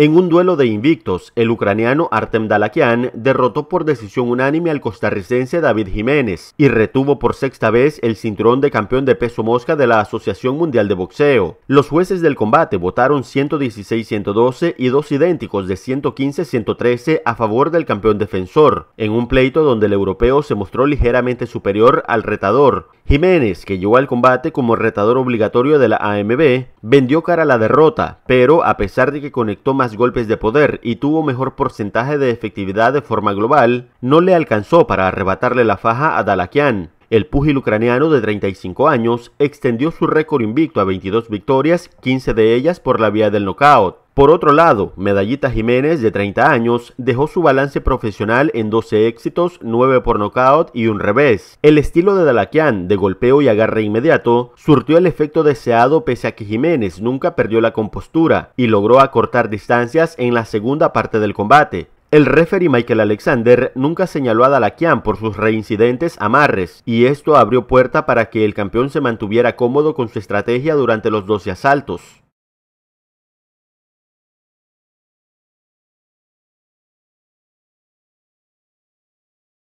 En un duelo de invictos, el ucraniano Artem Dalakian derrotó por decisión unánime al costarricense David Jiménez y retuvo por sexta vez el cinturón de campeón de peso mosca de la Asociación Mundial de Boxeo. Los jueces del combate votaron 116-112 y dos idénticos de 115-113 a favor del campeón defensor, en un pleito donde el europeo se mostró ligeramente superior al retador. Jiménez, que llegó al combate como retador obligatorio de la AMB, Vendió cara a la derrota, pero a pesar de que conectó más golpes de poder y tuvo mejor porcentaje de efectividad de forma global, no le alcanzó para arrebatarle la faja a Dalakian, el pugil ucraniano de 35 años extendió su récord invicto a 22 victorias, 15 de ellas por la vía del nocaut. Por otro lado, Medallita Jiménez, de 30 años, dejó su balance profesional en 12 éxitos, 9 por nocaut y un revés. El estilo de Dalakian, de golpeo y agarre inmediato, surtió el efecto deseado pese a que Jiménez nunca perdió la compostura y logró acortar distancias en la segunda parte del combate. El referee Michael Alexander nunca señaló a Dalakian por sus reincidentes amarres, y esto abrió puerta para que el campeón se mantuviera cómodo con su estrategia durante los 12 asaltos.